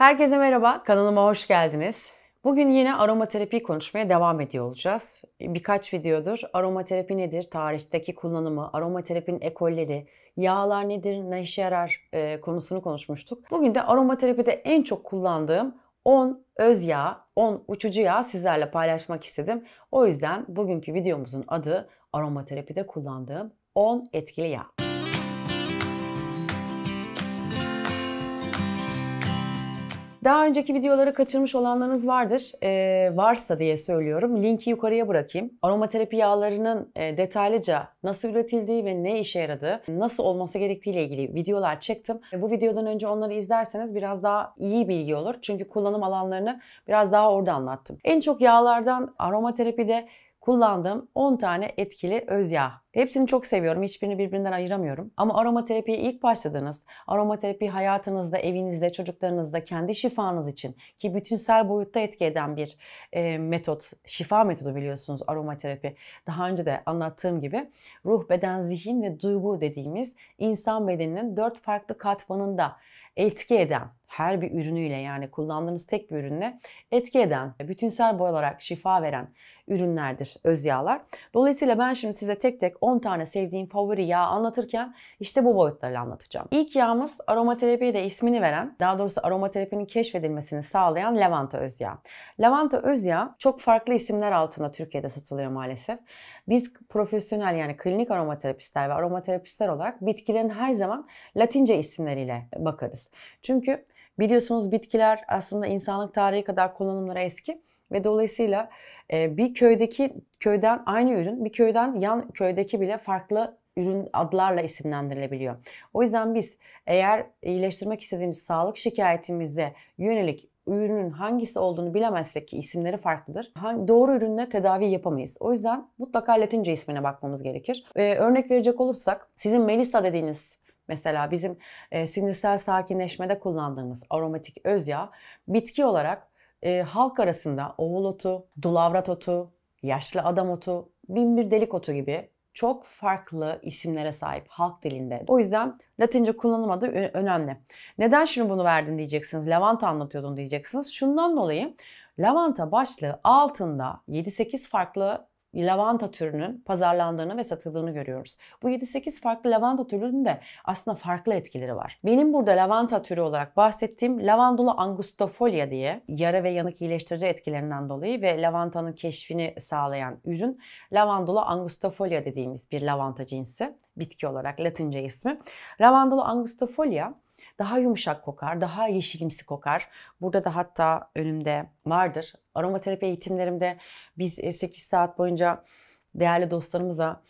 Herkese merhaba, kanalıma hoş geldiniz. Bugün yine aromaterapi konuşmaya devam ediyor olacağız. Birkaç videodur aromaterapi nedir, tarihteki kullanımı, aromaterapinin ekolleri, yağlar nedir, ne işe yarar e, konusunu konuşmuştuk. Bugün de aromaterapide en çok kullandığım 10 öz yağ, 10 uçucu yağ sizlerle paylaşmak istedim. O yüzden bugünkü videomuzun adı aromaterapide kullandığım 10 etkili yağ. Daha önceki videoları kaçırmış olanlarınız vardır. Ee, varsa diye söylüyorum. Linki yukarıya bırakayım. Aromaterapi yağlarının e, detaylıca nasıl üretildiği ve ne işe yaradığı, nasıl olması gerektiğiyle ilgili videolar çektim. E, bu videodan önce onları izlerseniz biraz daha iyi bilgi olur. Çünkü kullanım alanlarını biraz daha orada anlattım. En çok yağlardan aromaterapide kullandığım 10 tane etkili öz yağ. Hepsini çok seviyorum. Hiçbirini birbirinden ayıramıyorum. Ama aromaterapiye ilk başladığınız, aromaterapi hayatınızda, evinizde, çocuklarınızda, kendi şifanız için ki bütünsel boyutta etki eden bir e, metot, şifa metodu biliyorsunuz aromaterapi. Daha önce de anlattığım gibi ruh, beden, zihin ve duygu dediğimiz insan bedeninin dört farklı katmanında etki eden her bir ürünüyle yani kullandığınız tek bir ürünle etki eden, bütünsel boy olarak şifa veren ürünlerdir öz yağlar. Dolayısıyla ben şimdi size tek tek 10 tane sevdiğim favori yağ anlatırken işte bu boyutlarıyla anlatacağım. İlk yağımız aromaterapiye de ismini veren, daha doğrusu aromaterapinin keşfedilmesini sağlayan lavanta öz yağı. Lavanta öz yağı çok farklı isimler altında Türkiye'de satılıyor maalesef. Biz profesyonel yani klinik aromaterapistler ve aromaterapistler olarak bitkilerin her zaman Latince isimleriyle bakarız. Çünkü Biliyorsunuz bitkiler aslında insanlık tarihi kadar kullanımları eski ve dolayısıyla e, bir köydeki köyden aynı ürün bir köyden yan köydeki bile farklı ürün adlarla isimlendirilebiliyor. O yüzden biz eğer iyileştirmek istediğimiz sağlık şikayetimize yönelik ürünün hangisi olduğunu bilemezsek ki isimleri farklıdır. Hangi, doğru ürünle tedavi yapamayız. O yüzden mutlaka Latince ismine bakmamız gerekir. Ee, örnek verecek olursak sizin Melisa dediğiniz Mesela bizim e, sinirsel sakinleşmede kullandığımız aromatik öz yağ bitki olarak e, halk arasında oğul otu, dulavrat otu, yaşlı adam otu, binbir delik otu gibi çok farklı isimlere sahip halk dilinde. O yüzden Latince kullanım adı önemli. Neden şimdi bunu verdin diyeceksiniz. Lavanta anlatıyordun diyeceksiniz. Şundan dolayı lavanta başlığı altında 7-8 farklı lavanta türünün pazarlandığını ve satıldığını görüyoruz. Bu 7-8 farklı lavanta türünün de aslında farklı etkileri var. Benim burada lavanta türü olarak bahsettiğim lavandula angustifolia diye yara ve yanık iyileştirici etkilerinden dolayı ve lavantanın keşfini sağlayan ürün lavandula angustifolia dediğimiz bir lavanta cinsi bitki olarak latince ismi. Lavandula angustifolia daha yumuşak kokar, daha yeşilimsi kokar. Burada da hatta önümde vardır. Aromaterapi eğitimlerimde biz 8 e, saat boyunca değerli dostlarımıza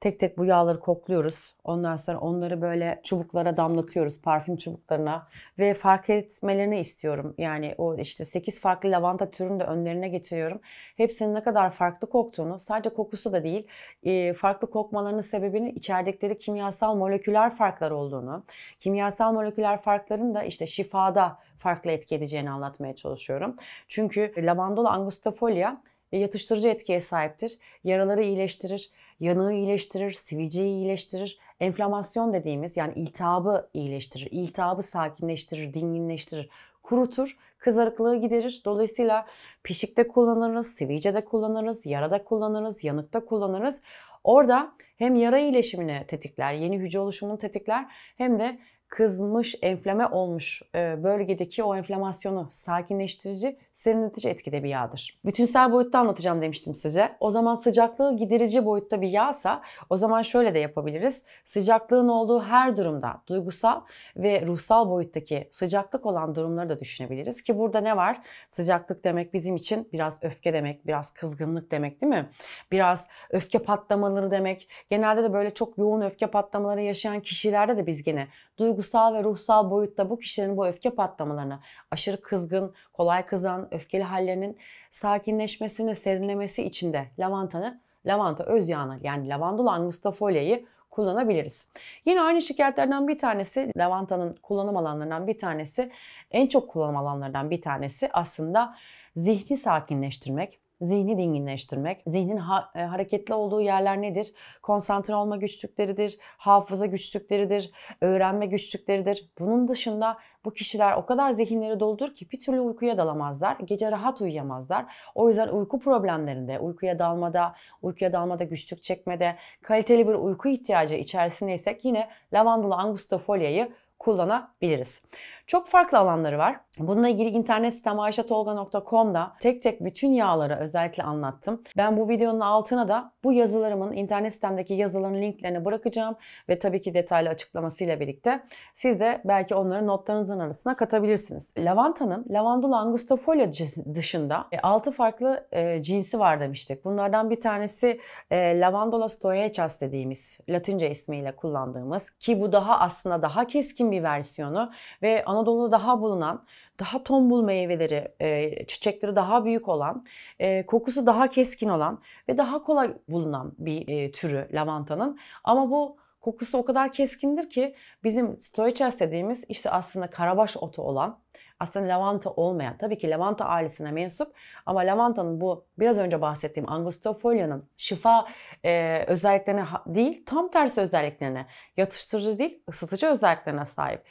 Tek tek bu yağları kokluyoruz. Ondan sonra onları böyle çubuklara damlatıyoruz parfüm çubuklarına ve fark etmelerini istiyorum. Yani o işte 8 farklı lavanta türünü de önlerine getiriyorum. Hepsinin ne kadar farklı koktuğunu sadece kokusu da değil e, farklı kokmalarının sebebinin içerdikleri kimyasal moleküler farklar olduğunu kimyasal moleküler farkların da işte şifada farklı etki edeceğini anlatmaya çalışıyorum. Çünkü lavandola angustifolia e, yatıştırıcı etkiye sahiptir. Yaraları iyileştirir Yanığı iyileştirir, sivilceyi iyileştirir. Enflamasyon dediğimiz yani iltihabı iyileştirir. iltihabı sakinleştirir, dinginleştirir, kurutur, kızarıklığı giderir. Dolayısıyla pişikte kullanırız, sivilcede kullanırız, yarada kullanırız, yanıkta kullanırız. Orada hem yara iyileşimini tetikler, yeni hücre oluşumunu tetikler hem de kızmış, enflame olmuş e, bölgedeki o enflamasyonu sakinleştirici serinletici etkide bir yağdır. Bütünsel boyutta anlatacağım demiştim size. O zaman sıcaklığı giderici boyutta bir yağsa o zaman şöyle de yapabiliriz. Sıcaklığın olduğu her durumda duygusal ve ruhsal boyuttaki sıcaklık olan durumları da düşünebiliriz ki burada ne var? Sıcaklık demek bizim için biraz öfke demek, biraz kızgınlık demek değil mi? Biraz öfke patlamaları demek. Genelde de böyle çok yoğun öfke patlamaları yaşayan kişilerde de biz gene duygusal ve ruhsal boyutta bu kişilerin bu öfke patlamalarını aşırı kızgın, kolay kızan, öfkeli hallerinin sakinleşmesini, serinlemesi için de lavantanı, lavanta öz yağını yani lavandula angustafolia'yı kullanabiliriz. Yine aynı şikayetlerden bir tanesi, lavantanın kullanım alanlarından bir tanesi, en çok kullanım alanlarından bir tanesi aslında zihni sakinleştirmek, zihni dinginleştirmek. Zihnin ha- e, hareketli olduğu yerler nedir? Konsantre olma güçlükleridir, hafıza güçlükleridir, öğrenme güçlükleridir. Bunun dışında bu kişiler o kadar zihinleri doldur ki bir türlü uykuya dalamazlar. Gece rahat uyuyamazlar. O yüzden uyku problemlerinde, uykuya dalmada, uykuya dalmada güçlük çekmede, kaliteli bir uyku ihtiyacı içerisindeysek yine lavandalı angustifolyayı kullanabiliriz. Çok farklı alanları var. Bununla ilgili internet sitem ayşatolga.com'da tek tek bütün yağları özellikle anlattım. Ben bu videonun altına da bu yazılarımın internet sitemdeki yazıların linklerini bırakacağım ve tabii ki detaylı açıklamasıyla birlikte siz de belki onları notlarınızın arasına katabilirsiniz. Lavantanın Lavandula angustifolia dışında 6 e, farklı e, cinsi var demiştik. Bunlardan bir tanesi e, Lavandula stoechas dediğimiz Latince ismiyle kullandığımız ki bu daha aslında daha keskin bir versiyonu ve Anadolu'da daha bulunan, daha tombul meyveleri, e, çiçekleri daha büyük olan, e, kokusu daha keskin olan ve daha kolay bulunan bir e, türü lavantanın. Ama bu kokusu o kadar keskindir ki bizim stoiches dediğimiz işte aslında karabaş otu olan aslında lavanta olmayan, tabii ki lavanta ailesine mensup ama lavantanın bu biraz önce bahsettiğim Angustifolia'nın şifa e, özelliklerine değil, tam tersi özelliklerine, yatıştırıcı değil, ısıtıcı özelliklerine sahip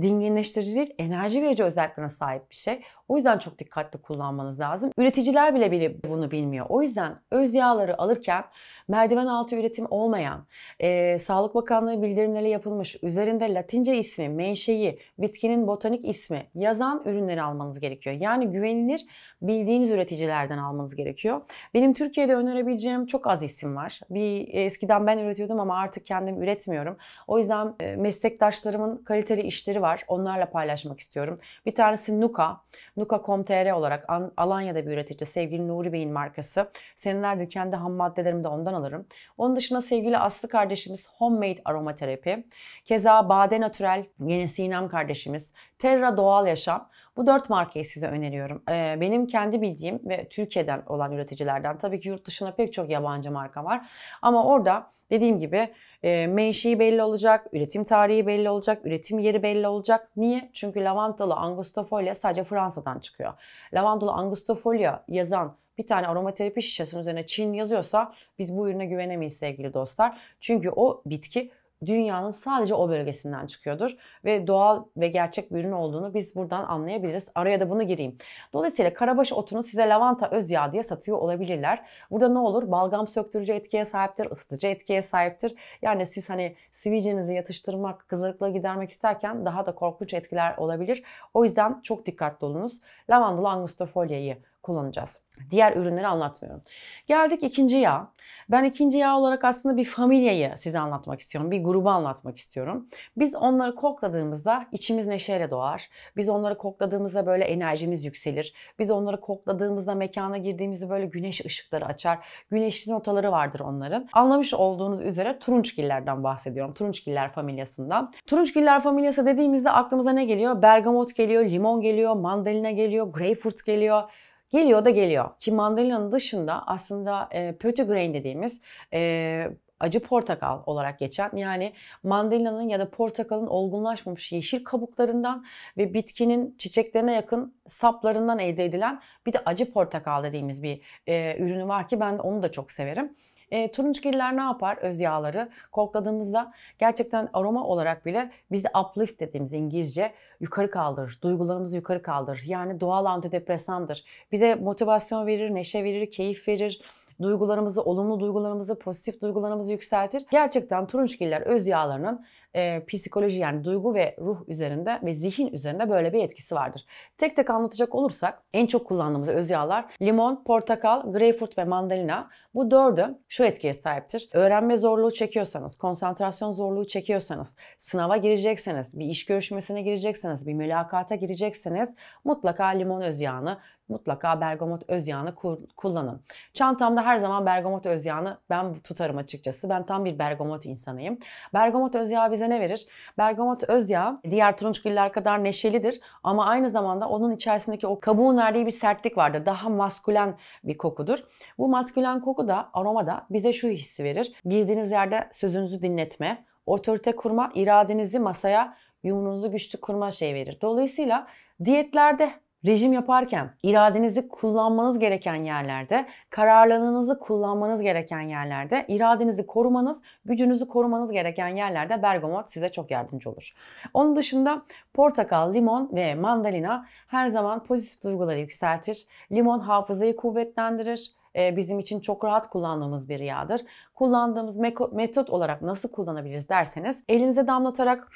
dinginleştirici değil, enerji verici özelliklerine sahip bir şey. O yüzden çok dikkatli kullanmanız lazım. Üreticiler bile bile bunu bilmiyor. O yüzden öz yağları alırken merdiven altı üretim olmayan, e, Sağlık Bakanlığı bildirimleri yapılmış, üzerinde Latince ismi, menşei, bitkinin botanik ismi yazan ürünleri almanız gerekiyor. Yani güvenilir bildiğiniz üreticilerden almanız gerekiyor. Benim Türkiye'de önerebileceğim çok az isim var. Bir e, eskiden ben üretiyordum ama artık kendim üretmiyorum. O yüzden e, meslektaşlarımın kaliteli işleri var. Onlarla paylaşmak istiyorum. Bir tanesi Nuka. Nuka.com.tr olarak Alanya'da bir üretici sevgili Nuri Bey'in markası. Senelerdir kendi ham maddelerimi de ondan alırım. Onun dışında sevgili Aslı kardeşimiz Homemade Aromaterapi. Keza Bade Natural, yine Sinem kardeşimiz. Terra Doğal Yaşam. Bu dört markayı size öneriyorum. Ee, benim kendi bildiğim ve Türkiye'den olan üreticilerden tabii ki yurt dışına pek çok yabancı marka var. Ama orada Dediğim gibi e, menşei belli olacak, üretim tarihi belli olacak, üretim yeri belli olacak. Niye? Çünkü lavantalı angustifolia sadece Fransa'dan çıkıyor. Lavantalı angustifolia yazan bir tane aromaterapi şişesinin üzerine Çin yazıyorsa biz bu ürüne güvenemeyiz sevgili dostlar. Çünkü o bitki dünyanın sadece o bölgesinden çıkıyordur ve doğal ve gerçek bir ürün olduğunu biz buradan anlayabiliriz. Araya da bunu gireyim. Dolayısıyla karabaş otunu size lavanta öz yağı diye satıyor olabilirler. Burada ne olur? Balgam söktürücü etkiye sahiptir, ısıtıcı etkiye sahiptir. Yani siz hani sivilcenizi yatıştırmak, kızarıklığı gidermek isterken daha da korkunç etkiler olabilir. O yüzden çok dikkatli olunuz. Lavanda, angustifolyayı kullanacağız. Diğer ürünleri anlatmıyorum. Geldik ikinci yağ. Ben ikinci yağ olarak aslında bir familyayı size anlatmak istiyorum. Bir grubu anlatmak istiyorum. Biz onları kokladığımızda içimiz neşeyle doğar. Biz onları kokladığımızda böyle enerjimiz yükselir. Biz onları kokladığımızda mekana girdiğimizde böyle güneş ışıkları açar. Güneşli notaları vardır onların. Anlamış olduğunuz üzere turunçgillerden bahsediyorum. Turunçgiller familyasından. Turunçgiller familyası dediğimizde aklımıza ne geliyor? Bergamot geliyor, limon geliyor, mandalina geliyor, greyfurt geliyor. Geliyor da geliyor ki mandalina'nın dışında aslında e, pötügrain dediğimiz e, acı portakal olarak geçen yani mandalina'nın ya da portakalın olgunlaşmamış yeşil kabuklarından ve bitkinin çiçeklerine yakın saplarından elde edilen bir de acı portakal dediğimiz bir e, ürünü var ki ben onu da çok severim. E, turunçgiller ne yapar? Öz yağları kokladığımızda gerçekten aroma olarak bile bizi uplift dediğimiz İngilizce yukarı kaldırır. Duygularımızı yukarı kaldırır. Yani doğal antidepresandır. Bize motivasyon verir, neşe verir, keyif verir duygularımızı, olumlu duygularımızı, pozitif duygularımızı yükseltir. Gerçekten turunçgiller öz yağlarının e, psikoloji yani duygu ve ruh üzerinde ve zihin üzerinde böyle bir etkisi vardır. Tek tek anlatacak olursak en çok kullandığımız öz yağlar limon, portakal, greyfurt ve mandalina. Bu dördü şu etkiye sahiptir. Öğrenme zorluğu çekiyorsanız, konsantrasyon zorluğu çekiyorsanız, sınava girecekseniz, bir iş görüşmesine girecekseniz, bir mülakata girecekseniz mutlaka limon öz yağını mutlaka bergamot özyağını kullanın. Çantamda her zaman bergamot özyağını ben tutarım açıkçası. Ben tam bir bergamot insanıyım. Bergamot özyağı bize ne verir? Bergamot özyağı diğer turunçgiller kadar neşelidir ama aynı zamanda onun içerisindeki o kabuğun verdiği bir sertlik vardır. Daha maskülen bir kokudur. Bu maskülen koku da aroma da bize şu hissi verir. Girdiğiniz yerde sözünüzü dinletme, otorite kurma, iradenizi masaya, yumruğunuzu güçlü kurma şey verir. Dolayısıyla diyetlerde Rejim yaparken iradenizi kullanmanız gereken yerlerde, kararlılığınızı kullanmanız gereken yerlerde, iradenizi korumanız, gücünüzü korumanız gereken yerlerde bergamot size çok yardımcı olur. Onun dışında portakal, limon ve mandalina her zaman pozitif duyguları yükseltir. Limon hafızayı kuvvetlendirir ee, bizim için çok rahat kullandığımız bir yağdır. Kullandığımız metot olarak nasıl kullanabiliriz derseniz elinize damlatarak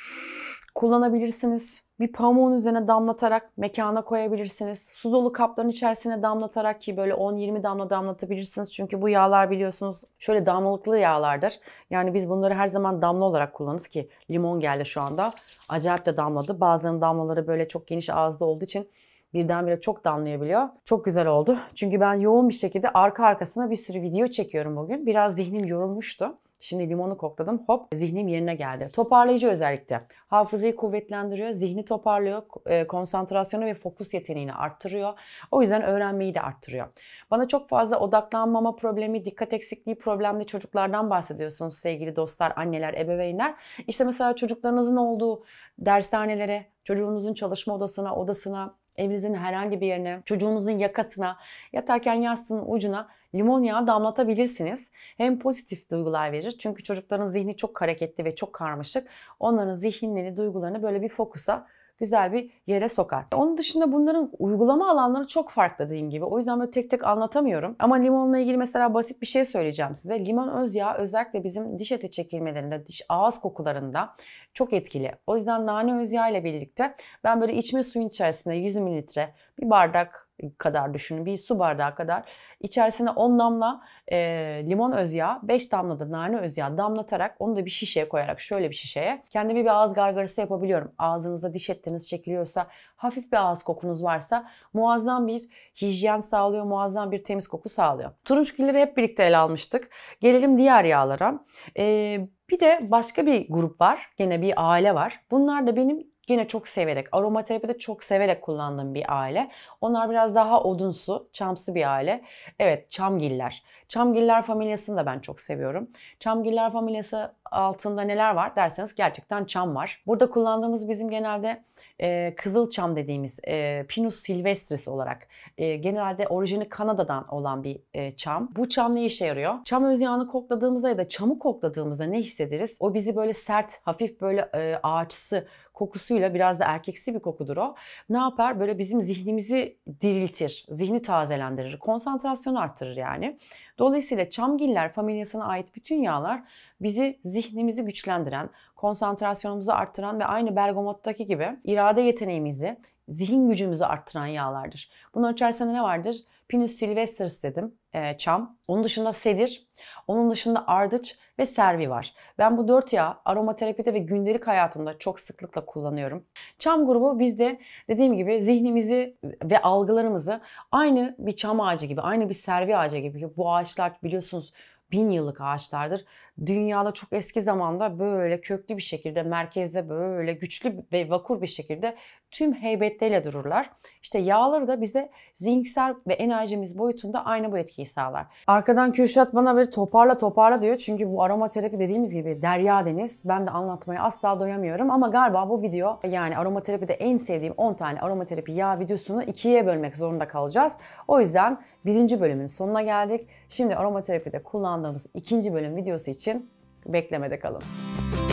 kullanabilirsiniz bir pamuğun üzerine damlatarak mekana koyabilirsiniz. Su dolu kapların içerisine damlatarak ki böyle 10-20 damla damlatabilirsiniz. Çünkü bu yağlar biliyorsunuz şöyle damlalıklı yağlardır. Yani biz bunları her zaman damla olarak kullanırız ki limon geldi şu anda. Acayip de damladı. Bazılarının damlaları böyle çok geniş ağızda olduğu için birdenbire çok damlayabiliyor. Çok güzel oldu. Çünkü ben yoğun bir şekilde arka arkasına bir sürü video çekiyorum bugün. Biraz zihnim yorulmuştu. Şimdi limonu kokladım hop zihnim yerine geldi. Toparlayıcı özellikle. Hafızayı kuvvetlendiriyor, zihni toparlıyor, e, konsantrasyonu ve fokus yeteneğini arttırıyor. O yüzden öğrenmeyi de arttırıyor. Bana çok fazla odaklanmama problemi, dikkat eksikliği problemli çocuklardan bahsediyorsunuz sevgili dostlar, anneler, ebeveynler. İşte mesela çocuklarınızın olduğu dershanelere, çocuğunuzun çalışma odasına, odasına, evinizin herhangi bir yerine, çocuğunuzun yakasına, yatarken yastığın ucuna limon yağı damlatabilirsiniz. Hem pozitif duygular verir çünkü çocukların zihni çok hareketli ve çok karmaşık. Onların zihinleri, duygularını böyle bir fokusa güzel bir yere sokar. Onun dışında bunların uygulama alanları çok farklı dediğim gibi. O yüzden böyle tek tek anlatamıyorum. Ama limonla ilgili mesela basit bir şey söyleyeceğim size. Limon öz yağı özellikle bizim diş eti çekilmelerinde, diş ağız kokularında çok etkili. O yüzden nane öz yağı ile birlikte ben böyle içme suyun içerisinde 100 mililitre bir bardak kadar düşünün. Bir su bardağı kadar. İçerisine 10 damla e, limon özyağı, 5 damla da nane öz özyağı damlatarak onu da bir şişeye koyarak şöyle bir şişeye kendime bir ağız gargarası yapabiliyorum. Ağzınızda diş etleriniz çekiliyorsa, hafif bir ağız kokunuz varsa muazzam bir hijyen sağlıyor, muazzam bir temiz koku sağlıyor. Turunçgilleri hep birlikte ele almıştık. Gelelim diğer yağlara. Ee, bir de başka bir grup var. Gene bir aile var. Bunlar da benim Yine çok severek, aromaterapi de çok severek kullandığım bir aile. Onlar biraz daha odunsu, çamsı bir aile. Evet, çamgiller. Çamgiller familyasını da ben çok seviyorum. Çamgiller familyası altında neler var derseniz gerçekten çam var. Burada kullandığımız bizim genelde e, kızılçam dediğimiz e, Pinus silvestris olarak e, genelde orijini Kanada'dan olan bir e, çam. Bu çam ne işe yarıyor? Çam özyağını kokladığımızda ya da çamı kokladığımızda ne hissederiz? O bizi böyle sert, hafif böyle e, ağaçsı, kokusuyla biraz da erkeksi bir kokudur o. Ne yapar? Böyle bizim zihnimizi diriltir, zihni tazelendirir, konsantrasyonu arttırır yani. Dolayısıyla çamgiller familyasına ait bütün yağlar bizi zihnimizi güçlendiren, konsantrasyonumuzu arttıran ve aynı bergamottaki gibi irade yeteneğimizi, zihin gücümüzü arttıran yağlardır. Bunun içerisinde ne vardır? Pinus sylvestris dedim, e, çam. Onun dışında sedir, onun dışında ardıç ve servi var. Ben bu dört yağı aromaterapide ve gündelik hayatımda çok sıklıkla kullanıyorum. Çam grubu bizde dediğim gibi zihnimizi ve algılarımızı aynı bir çam ağacı gibi, aynı bir servi ağacı gibi. Bu ağaçlar biliyorsunuz bin yıllık ağaçlardır. Dünyada çok eski zamanda böyle köklü bir şekilde merkezde böyle güçlü ve vakur bir şekilde tüm heybetleriyle dururlar. İşte yağları da bize zinksel ve enerjimiz boyutunda aynı bu etkiyi sağlar. Arkadan Kürşat bana böyle toparla toparla diyor. Çünkü bu aromaterapi dediğimiz gibi derya deniz. Ben de anlatmaya asla doyamıyorum ama galiba bu video yani aromaterapide en sevdiğim 10 tane aromaterapi yağ videosunu ikiye bölmek zorunda kalacağız. O yüzden birinci bölümün sonuna geldik. Şimdi aromaterapide kullandığımız ikinci bölüm videosu için beklemede kalın. Müzik